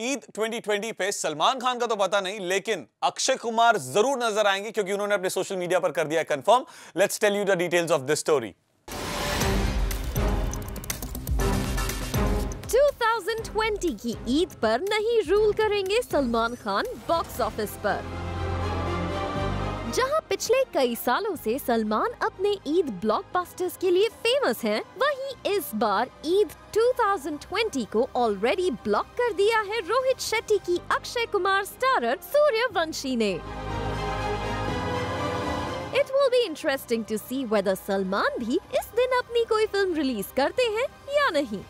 ईद 2020 पे सलमान खान का तो पता नहीं लेकिन अक्षय कुमार जरूर नजर आएंगे क्योंकि उन्होंने अपने सोशल मीडिया पर कर दिया confirm let's tell you the details of this story 2020 की ईद पर नहीं रूल करेंगे सलमान खान बॉक्स ऑफिस पर जहां पिछले कई सालों से सलमान अपने ईद ब्लॉकबस्टर्स के लिए फेमस हैं, वहीं इस बार ईद 2020 को ऑलरेडी ब्लॉक कर दिया है रोहित शेट्टी की अक्षय कुमार स्टारर सूर्यवंशी ने it will be interesting to see whether Salman भी इस दिन अपनी कोई फिल्म रिलीज करते हैं या नहीं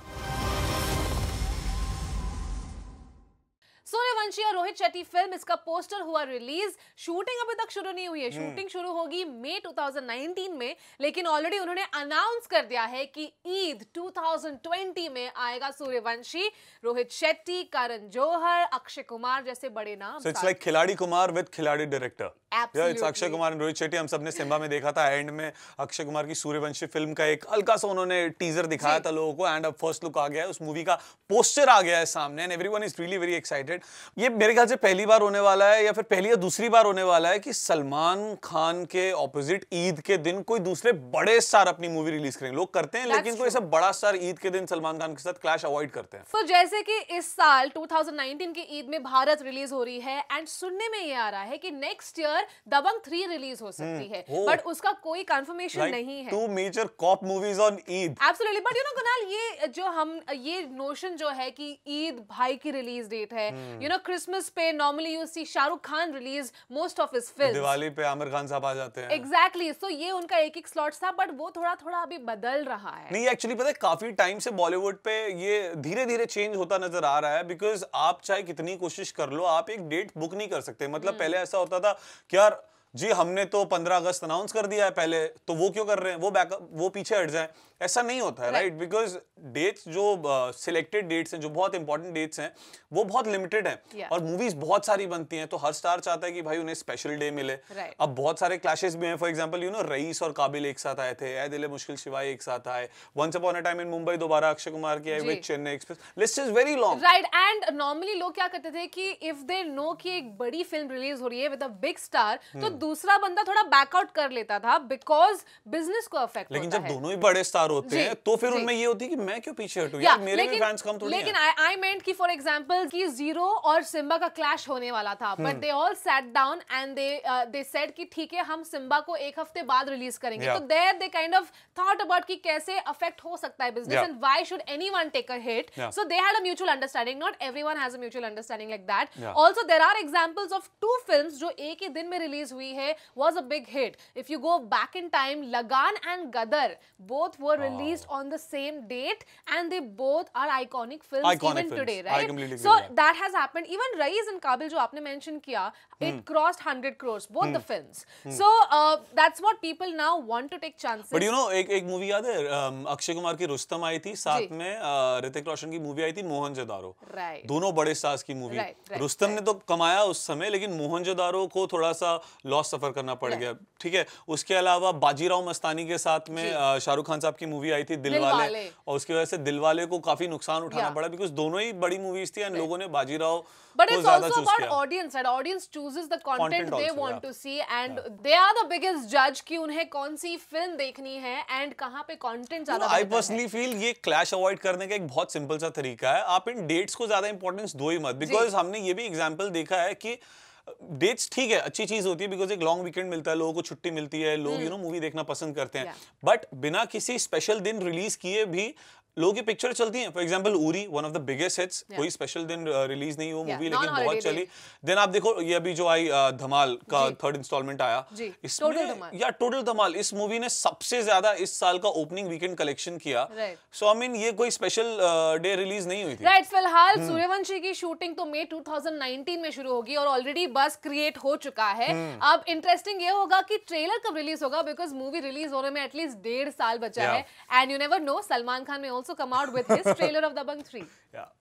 सूर्यवंशी और रोहित शेट्टी फिल्म इसका पोस्टर हुआ रिलीज शूटिंग अभी तक शुरू नहीं हुई है हम्म। शूटिंग शुरू होगी मई 2019 में लेकिन ऑलरेडी उन्होंने अनाउंस कर दिया है कि ईद 2020 में आएगा सूर्यवंशी रोहित शेट्टी करण जोहर अक्षय कुमार जैसे बड़े नाम it's like Khiladi Kumar with Khiladi director it's Akshay Kumar and Rohit Shetty हम सबने सिम्बा में देखा था एंड में अक्षय कुमार की सूर्यवंशी फिल्म का एक हल्का सा उन्होंने टीजर दिखाया था लोगों को एंड अब फर्स्ट लुक आ गया है उस मूवी का पोस्टर आ गया है सामने and everyone is really very excited ये मेरे ख्याल से पहली बार होने वाला है या फिर पहली या दूसरी बार होने वाला है कि सलमान खान के ऑपोजिट ईद के दिन कोई दूसरे बड़े स्टार अपनी मूवी रिलीज करेंगे लोग करते हैं लेकिन कोई ऐसा बड़ा स्टार ईद के दिन सलमान खान के साथ क्लैश अवॉइड करते हैं तो so, जैसे कि इस साल 2019 की ईद में भारत रिलीज हो रही है एंड सुनने में ये आ रहा है कि next year Dabangg three release हो सकती हम्म, है बट उसका कोई कंफर्मेशन नहीं है two major cop movies on Eid absolutely but you know Kunal ये जो हम ये नोशन जो है कि ईद भाई की रिलीज डेट है यू हम्म। नो क्रिसमस पे normally you see Shahrukh Khan release most of his film Diwali पे आमिर खान साहब आ जाते हैं एग्जैक्टली exactly, सो so ये उनका एक एक स्लॉट था बट वो थोड़ा थोड़ा अभी बदल रहा है नहीं एक्चुअली पता है काफी टाइम से बॉलीवुड पे ये धीरे धीरे चेंज होता नजर आ रहा है बिकॉज आप चाहे कितनी कोशिश कर लो आप एक डेट बुक नहीं कर सकते मतलब hmm. पहले ऐसा होता था कि यार जी हमने तो 15 अगस्त अनाउंस कर दिया है पहले तो वो क्यों कर रहे हैं वो बैकअप वो पीछे हट जाए ऐसा नहीं होता है राइट बिकॉज डेट्स जो सिलेक्टेड uh, डेट्स हैं जो बहुत इंपॉर्टेंट डेट्स हैं वो बहुत लिमिटेड हैं yeah. और मूवीज बहुत सारी बनती हैं तो हर स्टार चाहता है कि भाई उन्हें स्पेशल डे मिले right. अब बहुत सारे क्लैशेस भी हैं for example you know Raees और काबिल एक साथ आए थे ऐ दिले मुश्किल शिवाय एक साथ आए once upon a time in Mumbai Dobaara Akshay Kumar की आई with Chennai express list is very long right and normally लोग क्या करते थे कि इफ दे नो कि एक बड़ी फिल्म रिलीज हो रही है विद अ बिग स्टार तो hmm. दूसरा बंदा थोड़ा बैकआउट कर लेता था बिकॉज बिजनेस को अफेक्ट लेकिन जब दोनों ही बड़े स्टार स्टार होते हैं तो फिर उनमें ये होती है कि मैं क्यों पीछे हटू यार मेरे भी फैंस कम थोड़ी लेकिन आई मेंट कि फॉर एग्जांपल कि जीरो और सिम्बा का क्लैश होने वाला था but they all sat down and they they said कि ठीक है हम सिम्बा को एक हफ्ते बाद रिलीज करेंगे तो there they kind of thought about कि कैसे अफेक्ट हो सकता है business and why should anyone take a hit so they had a mutual understanding not everyone has a mutual understanding like that also there are examples of two films जो एक ही दिन में रिलीज हुई है was a big hit if you go back in time Lagaan and Gadar both were were released on the same date and they both are iconic films iconic even films. today, right? so that. that. has happened. Even Raiz and Kabil, jo aapne mention kiya, hmm. it crossed 100 crores, both hmm. the films. Hmm. So uh, that's what people now want to take chances. But you know, ek एक एक movie याद है अक्षय कुमार की रुस्तम आई थी साथ में ऋतिक रोशन की movie आई थी मोहनजोदारो right. दोनों बड़े स्टार्स की movie right, right, Rustom right. ने तो कमाया उस समय लेकिन मोहनजोदारो को थोड़ा सा लॉस सफर करना पड़ right. गया ठीक है उसके अलावा बाजीराव मस्तानी के साथ में शाहरुख खान साहब की की मूवी आई थी दिलवाले और उसकी वजह से दिलवाले को काफी नुकसान उठाना पड़ा बिकॉज दोनों ही बड़ी मूवीज थी एंड लोगों ने Bajirao But it's also about audience and chooses the content, content also, want yeah. to see and yeah. they are the biggest judge उन्हें कौन सी फिल्म देखनी है एंड कहाँ पे ज्यादा आई पर्सनली फील ये क्लैश अवॉइड करने का एक बहुत सिंपल सा तरीका है आप इन डेट्स को ज्यादा इंपॉर्टेंस दो ही मत बिकॉज हमने ये भी एग्जाम्पल देखा है की डेट्स ठीक है अच्छी चीज होती है बिकॉज एक लॉन्ग वीकेंड मिलता है लोगों को छुट्टी मिलती है लोग यू नो मूवी देखना पसंद करते हैं बट बिना किसी स्पेशल दिन रिलीज किए भी लोगों की पिक्चर चलती हैं for example Uri one of the biggest hits कोई स्पेशल दिन रिलीज uh, नहीं हुआ मूवी लेकिन बहुत चली देन आप देखो ये अभी जो आई uh, धमाल का थर्ड इंस्टॉलमेंट आया इसमें या टोटल धमाल इस मूवी ने सबसे ज्यादा इस साल का ओपनिंग वीकेंड कलेक्शन किया सो आई मीन ये कोई स्पेशल डे रिलीज नहीं हुई थी राइट फिलहाल हम्म। सूर्यवंशी की शूटिंग तो मई 2019 में शुरू होगी और ऑलरेडी बस क्रिएट हो चुका है हम्म। अब इंटरेस्टिंग ये होगा कि ट्रेलर कब रिलीज होगा बिकॉज मूवी रिलीज होने में एटलीस्ट डेढ़ साल बचा है and you never know Salman Khan में also come out with his trailer of Dabang 3. Yeah.